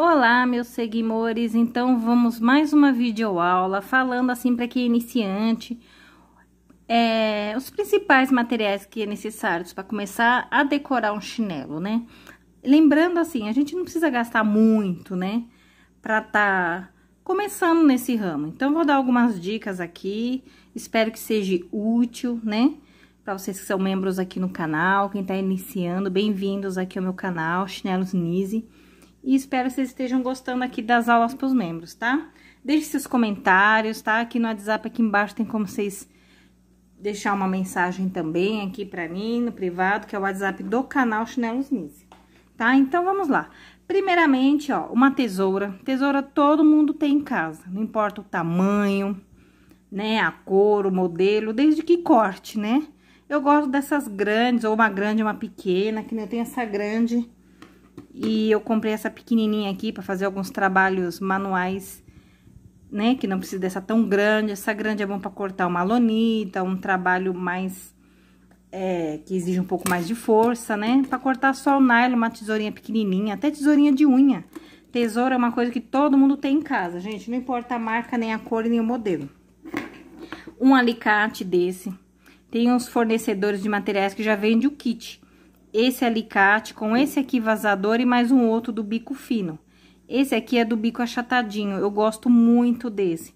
Olá, meus seguidores. Então vamos mais uma videoaula falando assim para quem é iniciante é, os principais materiais que é necessários para começar a decorar um chinelo, né? Lembrando assim, a gente não precisa gastar muito, né, para tá começando nesse ramo. Então vou dar algumas dicas aqui. Espero que seja útil, né? Para vocês que são membros aqui no canal, quem tá iniciando, bem-vindos aqui ao meu canal Chinelos Nise. E espero que vocês estejam gostando aqui das aulas para os membros, tá? Deixe seus comentários, tá? Aqui no WhatsApp, aqui embaixo, tem como vocês deixar uma mensagem também aqui para mim, no privado, que é o WhatsApp do canal Chinelos Mise, tá? Então, vamos lá. Primeiramente, ó, uma tesoura. Tesoura todo mundo tem em casa, não importa o tamanho, né, a cor, o modelo, desde que corte, né? Eu gosto dessas grandes, ou uma grande, uma pequena, que nem eu tenho essa grande e eu comprei essa pequenininha aqui para fazer alguns trabalhos manuais, né? Que não precisa dessa tão grande. Essa grande é bom para cortar uma lonita, um trabalho mais... É, que exige um pouco mais de força, né? Para cortar só o nylon, uma tesourinha pequenininha, até tesourinha de unha. Tesoura é uma coisa que todo mundo tem em casa, gente. Não importa a marca, nem a cor, nem o modelo. Um alicate desse. Tem uns fornecedores de materiais que já vende o kit esse alicate com esse aqui vazador e mais um outro do bico fino. Esse aqui é do bico achatadinho, eu gosto muito desse.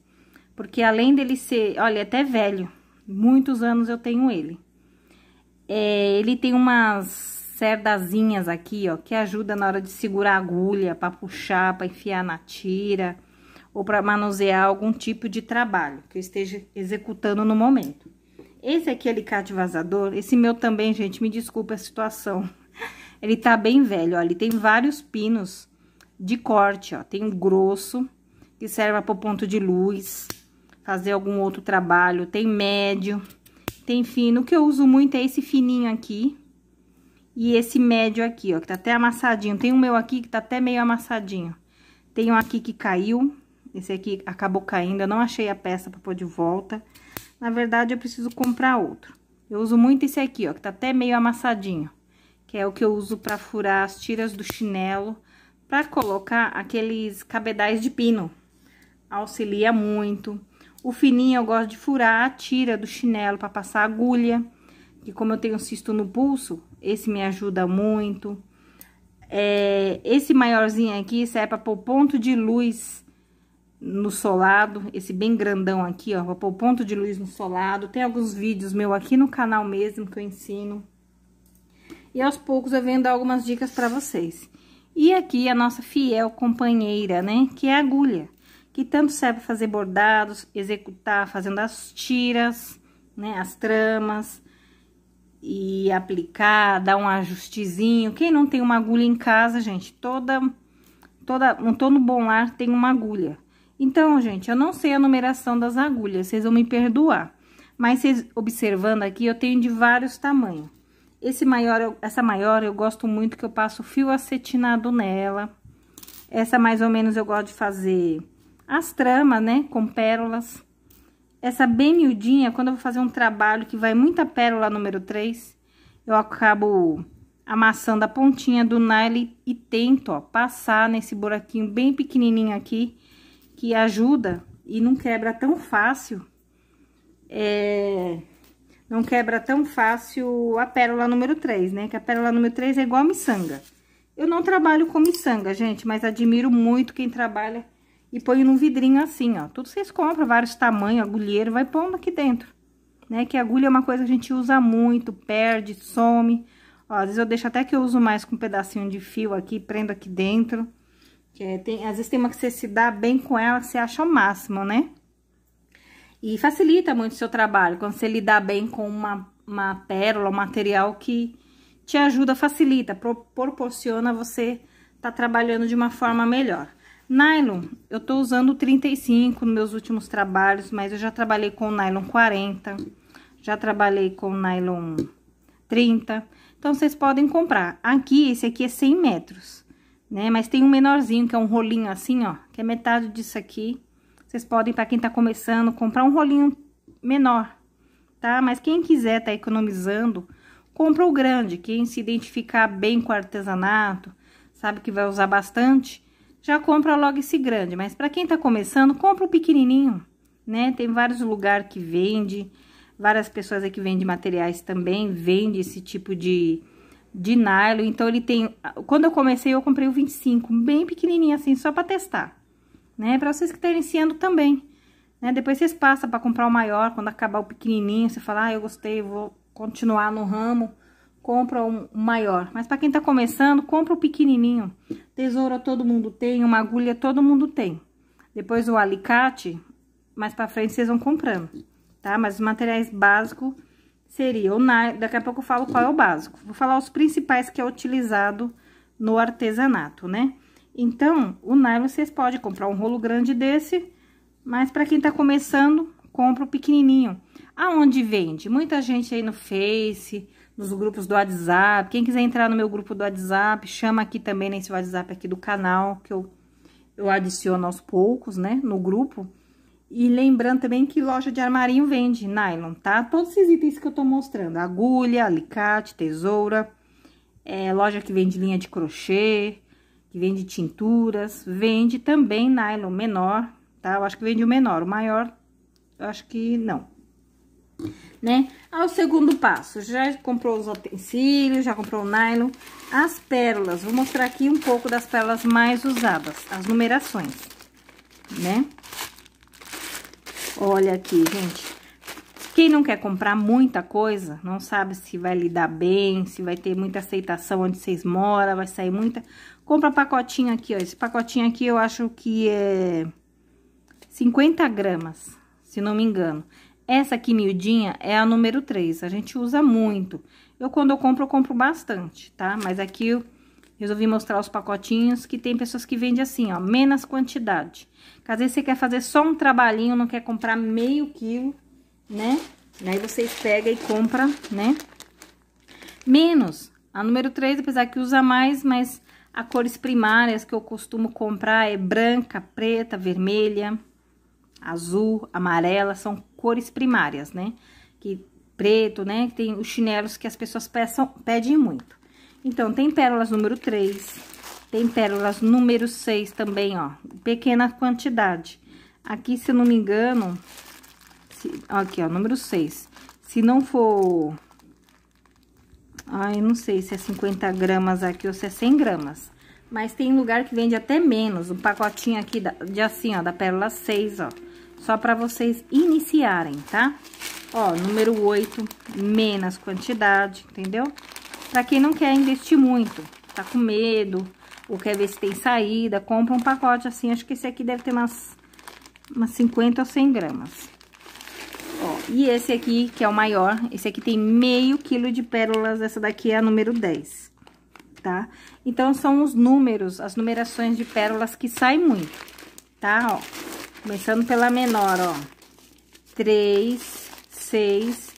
Porque além dele ser, olha, é até velho, muitos anos eu tenho ele. É, ele tem umas cerdazinhas aqui, ó, que ajuda na hora de segurar a agulha, pra puxar, pra enfiar na tira. Ou pra manusear algum tipo de trabalho que eu esteja executando no momento. Esse aqui é alicate vazador, esse meu também, gente, me desculpa a situação. Ele tá bem velho, ó, ele tem vários pinos de corte, ó. Tem um grosso, que serve para ponto de luz, fazer algum outro trabalho. Tem médio, tem fino. O que eu uso muito é esse fininho aqui e esse médio aqui, ó, que tá até amassadinho. Tem um meu aqui que tá até meio amassadinho. Tem um aqui que caiu, esse aqui acabou caindo, eu não achei a peça para pôr de volta. Na verdade, eu preciso comprar outro. Eu uso muito esse aqui, ó, que tá até meio amassadinho. Que é o que eu uso pra furar as tiras do chinelo. Pra colocar aqueles cabedais de pino. Auxilia muito. O fininho eu gosto de furar a tira do chinelo pra passar agulha. E como eu tenho cisto no pulso, esse me ajuda muito. É, esse maiorzinho aqui serve pra pôr ponto de luz no solado, esse bem grandão aqui, ó, vou pôr o ponto de luz no solado. Tem alguns vídeos meu aqui no canal mesmo que eu ensino. E aos poucos eu venho dar algumas dicas para vocês. E aqui a nossa fiel companheira, né, que é a agulha, que tanto serve pra fazer bordados, executar fazendo as tiras, né, as tramas e aplicar, dar um ajustezinho. Quem não tem uma agulha em casa, gente, toda toda, um todo bom lar tem uma agulha. Então, gente, eu não sei a numeração das agulhas, vocês vão me perdoar. Mas vocês observando aqui, eu tenho de vários tamanhos. Esse maior, essa maior eu gosto muito que eu passo fio acetinado nela. Essa mais ou menos eu gosto de fazer as tramas, né, com pérolas. Essa bem miudinha, quando eu vou fazer um trabalho que vai muita pérola número 3, eu acabo amassando a pontinha do nylon e tento, ó, passar nesse buraquinho bem pequenininho aqui que ajuda e não quebra tão fácil, é, não quebra tão fácil a pérola número 3, né? Que a pérola número 3 é igual a miçanga. Eu não trabalho com miçanga, gente, mas admiro muito quem trabalha e põe num vidrinho assim, ó. Tudo vocês compram, vários tamanhos, agulheiro, vai pondo aqui dentro, né? Que agulha é uma coisa que a gente usa muito, perde, some. Ó, às vezes eu deixo até que eu uso mais com um pedacinho de fio aqui, prendo aqui dentro. É, tem, às vezes tem uma que você se dá bem com ela, você acha o máximo, né? E facilita muito o seu trabalho, quando você lidar bem com uma, uma pérola, um material que te ajuda, facilita, pro, proporciona você tá trabalhando de uma forma melhor. Nylon, eu tô usando 35 nos meus últimos trabalhos, mas eu já trabalhei com nylon 40, já trabalhei com nylon 30. Então, vocês podem comprar. Aqui, esse aqui é 100 metros né? Mas tem um menorzinho, que é um rolinho assim, ó, que é metade disso aqui. Vocês podem, para quem tá começando, comprar um rolinho menor, tá? Mas quem quiser tá economizando, compra o grande. Quem se identificar bem com o artesanato, sabe que vai usar bastante, já compra logo esse grande. Mas para quem tá começando, compra o pequenininho, né? Tem vários lugares que vende, várias pessoas aqui vendem materiais também, vende esse tipo de de nylon. Então, ele tem... Quando eu comecei, eu comprei o 25, bem pequenininho assim, só pra testar. Né? Pra vocês que estão iniciando também. Né? Depois vocês passam pra comprar o maior, quando acabar o pequenininho, você fala, ah, eu gostei, vou continuar no ramo. Compra um maior. Mas pra quem tá começando, compra o pequenininho. Tesoura todo mundo tem, uma agulha todo mundo tem. Depois o alicate, mais pra frente vocês vão comprando, tá? Mas os materiais básicos seria o nylon, daqui a pouco eu falo qual é o básico. Vou falar os principais que é utilizado no artesanato, né? Então, o nylon vocês podem comprar um rolo grande desse, mas para quem tá começando, compra o pequenininho. Aonde vende? Muita gente aí no Face, nos grupos do WhatsApp. Quem quiser entrar no meu grupo do WhatsApp, chama aqui também nesse WhatsApp aqui do canal, que eu, eu adiciono aos poucos, né, no grupo. E lembrando também que loja de armarinho vende nylon, tá? Todos esses itens que eu tô mostrando, agulha, alicate, tesoura, é, loja que vende linha de crochê, que vende tinturas, vende também nylon menor, tá? Eu acho que vende o menor, o maior, eu acho que não, né? Ao segundo passo, já comprou os utensílios, já comprou o nylon, as pérolas, vou mostrar aqui um pouco das pérolas mais usadas, as numerações, né? Olha aqui, gente. Quem não quer comprar muita coisa, não sabe se vai lidar bem, se vai ter muita aceitação onde vocês moram, vai sair muita... Compra pacotinho aqui, ó. Esse pacotinho aqui eu acho que é 50 gramas, se não me engano. Essa aqui, miudinha, é a número 3. A gente usa muito. Eu, quando eu compro, eu compro bastante, tá? Mas aqui Resolvi mostrar os pacotinhos, que tem pessoas que vendem assim, ó, menos quantidade. Às vezes você quer fazer só um trabalhinho, não quer comprar meio quilo, né? aí vocês pegam e compram, né? Menos. A número 3, apesar que usa mais, mas as cores primárias que eu costumo comprar é branca, preta, vermelha, azul, amarela, são cores primárias, né? Que preto, né? Que tem os chinelos que as pessoas peçam, pedem muito. Então, tem pérolas número 3, tem pérolas número 6 também, ó, pequena quantidade. Aqui, se eu não me engano, se, aqui, ó, número 6. Se não for... Ai, não sei se é 50 gramas aqui ou se é 100 gramas. Mas tem lugar que vende até menos, um pacotinho aqui da, de assim, ó, da pérola 6, ó. Só pra vocês iniciarem, tá? Ó, número 8, menos quantidade, entendeu? Entendeu? Para quem não quer investir muito, tá com medo, ou quer ver se tem saída, compra um pacote assim. Acho que esse aqui deve ter umas, umas 50 ou 100 gramas. Ó, e esse aqui, que é o maior, esse aqui tem meio quilo de pérolas, essa daqui é a número 10, tá? Então, são os números, as numerações de pérolas que saem muito, tá? Ó, começando pela menor, ó, 3, 6,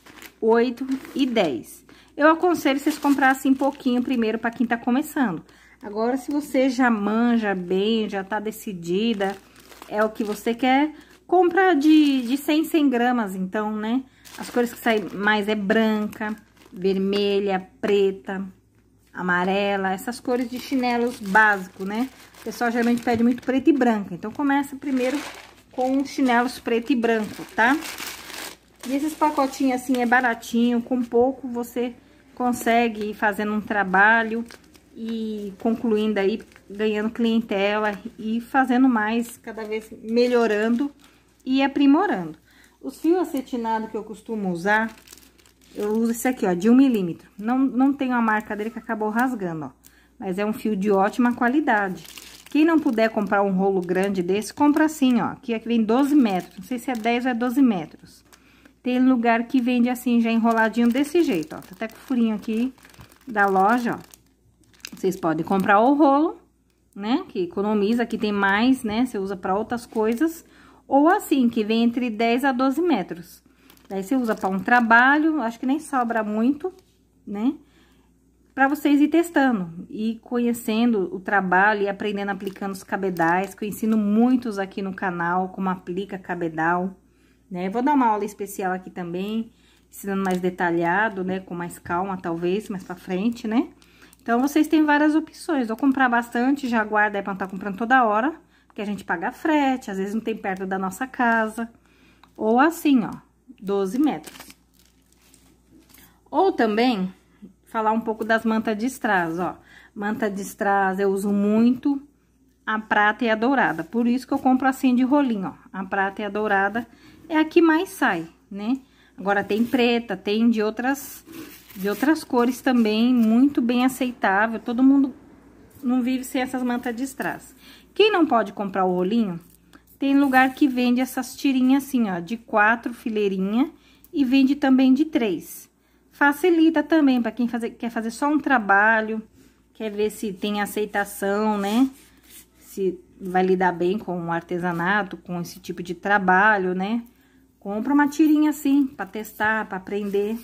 8 e 10. Eu aconselho vocês comprassem assim pouquinho primeiro para quem tá começando. Agora, se você já manja bem, já tá decidida, é o que você quer, compra de, de 100 100 gramas, então, né? As cores que saem mais é branca, vermelha, preta, amarela, essas cores de chinelos básico, né? O pessoal geralmente pede muito preto e branco, então começa primeiro com chinelos preto e branco, tá? E esses pacotinhos assim é baratinho, com pouco você consegue ir fazendo um trabalho e concluindo aí, ganhando clientela e fazendo mais, cada vez melhorando e aprimorando. Os fios acetinados que eu costumo usar, eu uso esse aqui, ó, de um milímetro. Não, não tem uma marca dele que acabou rasgando, ó. Mas é um fio de ótima qualidade. Quem não puder comprar um rolo grande desse, compra assim, ó. Aqui, aqui vem 12 metros. Não sei se é 10 ou é 12 metros. Tem lugar que vende assim, já enroladinho desse jeito, ó. Tá até com furinho aqui da loja, ó. Vocês podem comprar o rolo, né? Que economiza, que tem mais, né? Você usa pra outras coisas. Ou assim, que vem entre 10 a 12 metros. Daí você usa pra um trabalho, acho que nem sobra muito, né? Pra vocês ir testando e conhecendo o trabalho e aprendendo aplicando os cabedais, que eu ensino muitos aqui no canal, como aplica cabedal né? Vou dar uma aula especial aqui também, ensinando mais detalhado, né? Com mais calma, talvez, mais pra frente, né? Então, vocês têm várias opções. Ou comprar bastante, já guarda aí é pra não estar tá comprando toda hora, porque a gente paga frete, às vezes não tem perto da nossa casa. Ou assim, ó, 12 metros. Ou também, falar um pouco das mantas de strass, ó. Manta de strass eu uso muito, a prata e é a dourada. Por isso que eu compro assim de rolinho, ó. A prata e é a dourada é a que mais sai, né? Agora tem preta, tem de outras de outras cores também, muito bem aceitável. Todo mundo não vive sem essas mantas de strass. Quem não pode comprar o rolinho, tem lugar que vende essas tirinhas assim, ó, de quatro fileirinha e vende também de três. Facilita também para quem fazer, quer fazer só um trabalho, quer ver se tem aceitação, né? se vai lidar bem com o artesanato, com esse tipo de trabalho, né? Compra uma tirinha assim, pra testar, pra aprender.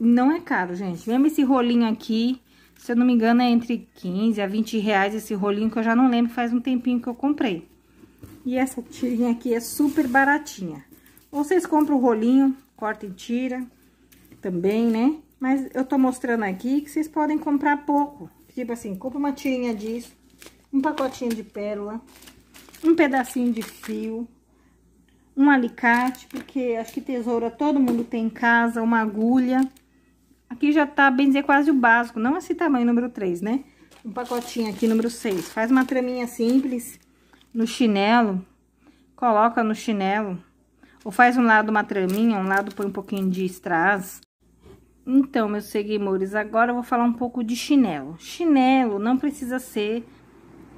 Não é caro, gente. Mesmo esse rolinho aqui, se eu não me engano, é entre 15 a 20 reais esse rolinho, que eu já não lembro, faz um tempinho que eu comprei. E essa tirinha aqui é super baratinha. vocês compram o rolinho, corta e tira, também, né? Mas eu tô mostrando aqui que vocês podem comprar pouco. Tipo assim, compra uma tirinha disso, um pacotinho de pérola, um pedacinho de fio, um alicate, porque acho que tesoura todo mundo tem em casa, uma agulha. Aqui já tá, bem dizer, quase o básico, não esse tamanho número 3, né? Um pacotinho aqui, número 6. Faz uma traminha simples no chinelo, coloca no chinelo, ou faz um lado uma traminha, um lado põe um pouquinho de strass. Então, meus seguidores, agora eu vou falar um pouco de chinelo. Chinelo não precisa ser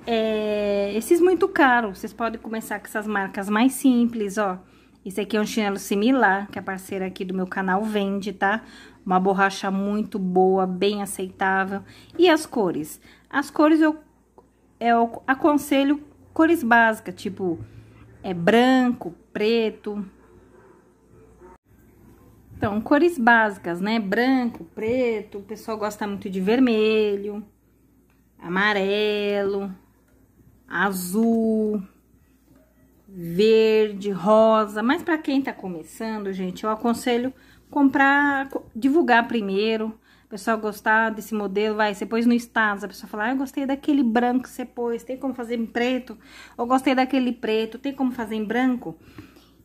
é, esses muito caros. Vocês podem começar com essas marcas mais simples, ó. Esse aqui é um chinelo similar, que a parceira aqui do meu canal vende, tá? Uma borracha muito boa, bem aceitável. E as cores? As cores eu, eu aconselho cores básicas, tipo é branco, preto. Então, cores básicas, né? Branco, preto, o pessoal gosta muito de vermelho, amarelo, azul, verde, rosa. Mas para quem tá começando, gente, eu aconselho comprar, divulgar primeiro. O pessoal gostar desse modelo, vai, você pôs no status, a pessoa fala, ah, eu gostei daquele branco que você pôs, tem como fazer em preto? Ou gostei daquele preto, tem como fazer em branco?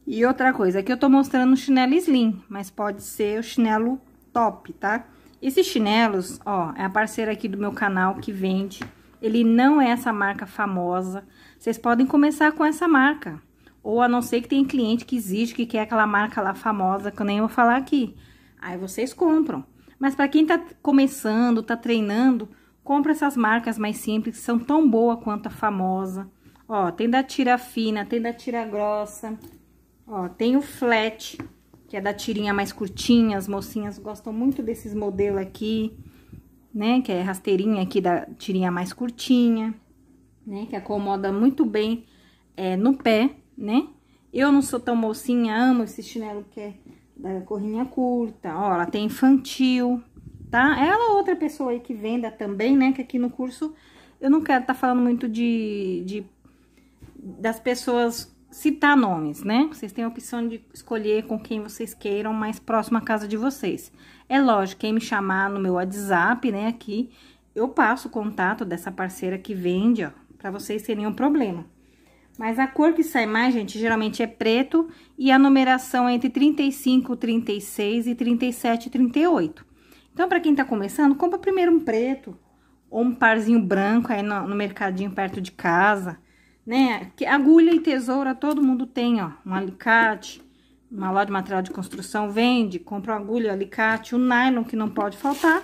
E outra coisa, aqui eu tô mostrando o chinelo slim, mas pode ser o chinelo top, tá? Esses chinelos, ó, é a parceira aqui do meu canal que vende ele não é essa marca famosa. Vocês podem começar com essa marca. Ou a não ser que tem cliente que exige, que quer aquela marca lá famosa, que eu nem vou falar aqui. Aí vocês compram. Mas para quem tá começando, tá treinando, compra essas marcas mais simples, que são tão boa quanto a famosa. Ó, tem da tira fina, tem da tira grossa. Ó, tem o flat, que é da tirinha mais curtinha, as mocinhas gostam muito desses modelos aqui né? Que é rasteirinha aqui da tirinha mais curtinha, né? Que acomoda muito bem é, no pé, né? Eu não sou tão mocinha, amo esse chinelo que é da corrinha curta. Ó, ela tem infantil, tá? Ela é outra pessoa aí que venda também, né? Que aqui no curso eu não quero estar tá falando muito de, de das pessoas citar nomes, né? Vocês têm a opção de escolher com quem vocês queiram mais próximo à casa de vocês. É lógico, quem me chamar no meu WhatsApp, né, aqui, eu passo o contato dessa parceira que vende, ó, para vocês terem nenhum problema. Mas a cor que sai mais, gente, geralmente é preto e a numeração é entre 35, 36 e 37, 38. Então, para quem tá começando, compra primeiro um preto ou um parzinho branco aí no, no mercadinho perto de casa né? Que agulha e tesoura todo mundo tem, ó. Um alicate, uma loja de material de construção vende, compra agulha, alicate, o um nylon que não pode faltar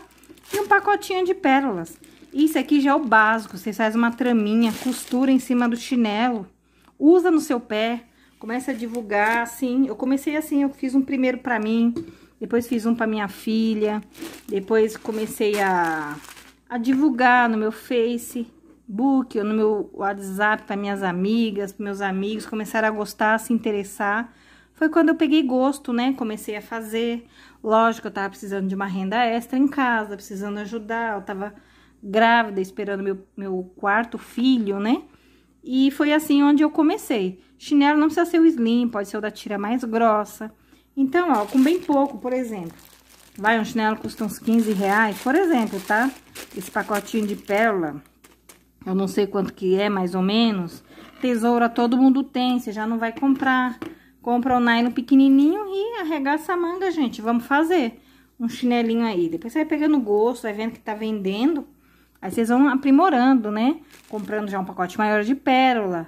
e um pacotinho de pérolas. Isso aqui já é o básico, você faz uma traminha, costura em cima do chinelo, usa no seu pé, começa a divulgar assim. Eu comecei assim, eu fiz um primeiro para mim, depois fiz um para minha filha, depois comecei a, a divulgar no meu Face, Facebook, ou no meu WhatsApp para minhas amigas, para meus amigos, começaram a gostar, a se interessar. Foi quando eu peguei gosto, né? Comecei a fazer. Lógico, eu tava precisando de uma renda extra em casa, precisando ajudar, eu tava grávida, esperando meu, meu quarto filho, né? E foi assim onde eu comecei. Chinelo não precisa ser o slim, pode ser o da tira mais grossa. Então, ó, com bem pouco, por exemplo. Vai, um chinelo custa uns 15 reais, por exemplo, tá? Esse pacotinho de pérola eu não sei quanto que é, mais ou menos. Tesoura todo mundo tem, você já não vai comprar. Compra o nylon pequenininho e arregaça a manga, gente. Vamos fazer um chinelinho aí. Depois você vai pegando gosto, vai vendo que tá vendendo. Aí vocês vão aprimorando, né? Comprando já um pacote maior de pérola.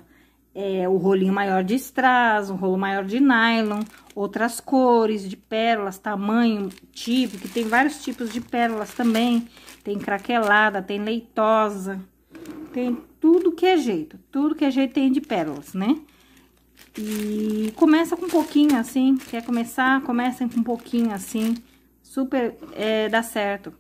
É, o rolinho maior de strass, um rolo maior de nylon, outras cores de pérolas, tamanho, tipo, que tem vários tipos de pérolas também. Tem craquelada, tem leitosa tem tudo que é jeito, tudo que é jeito tem de pérolas, né? E começa com um pouquinho assim, quer começar, começa com um pouquinho assim, super é, dá certo.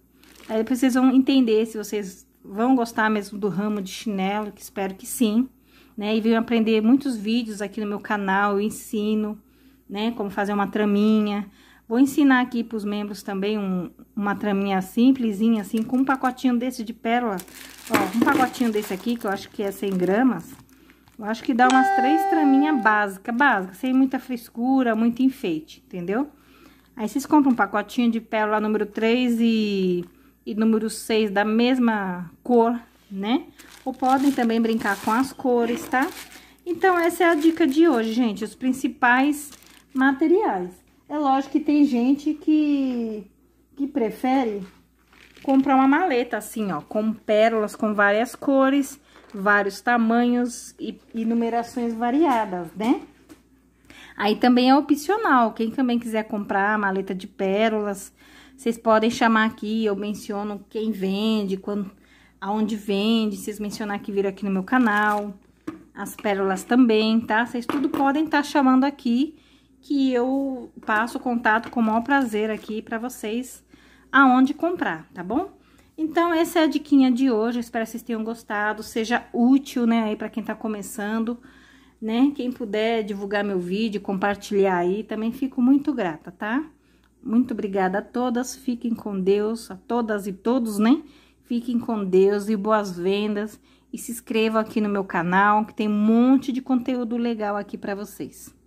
Aí vocês vão entender se vocês vão gostar mesmo do ramo de chinelo, que espero que sim, né? E venham aprender muitos vídeos aqui no meu canal, eu ensino, né? Como fazer uma traminha. Vou ensinar aqui para os membros também um, uma traminha simplesinha, assim, com um pacotinho desse de pérola, Ó, um pacotinho desse aqui, que eu acho que é 100 gramas, eu acho que dá umas três traminhas básicas, básica, sem muita frescura, muito enfeite, entendeu? Aí vocês compram um pacotinho de pérola número 3 e, e número 6 da mesma cor, né? Ou podem também brincar com as cores, tá? Então, essa é a dica de hoje, gente, os principais materiais. É lógico que tem gente que, que prefere comprar uma maleta assim, ó, com pérolas com várias cores, vários tamanhos e, e numerações variadas, né? Aí também é opcional, quem também quiser comprar maleta de pérolas, vocês podem chamar aqui, eu menciono quem vende, quando, aonde vende, vocês mencionar que viram aqui no meu canal, as pérolas também, tá? Vocês tudo podem estar tá chamando aqui, que eu passo o contato com o maior prazer aqui para vocês aonde comprar, tá bom? Então, essa é a diquinha de hoje, Eu espero que vocês tenham gostado, seja útil, né, aí pra quem tá começando, né? Quem puder divulgar meu vídeo, compartilhar aí, também fico muito grata, tá? Muito obrigada a todas, fiquem com Deus, a todas e todos, né? Fiquem com Deus e boas vendas e se inscrevam aqui no meu canal, que tem um monte de conteúdo legal aqui para vocês.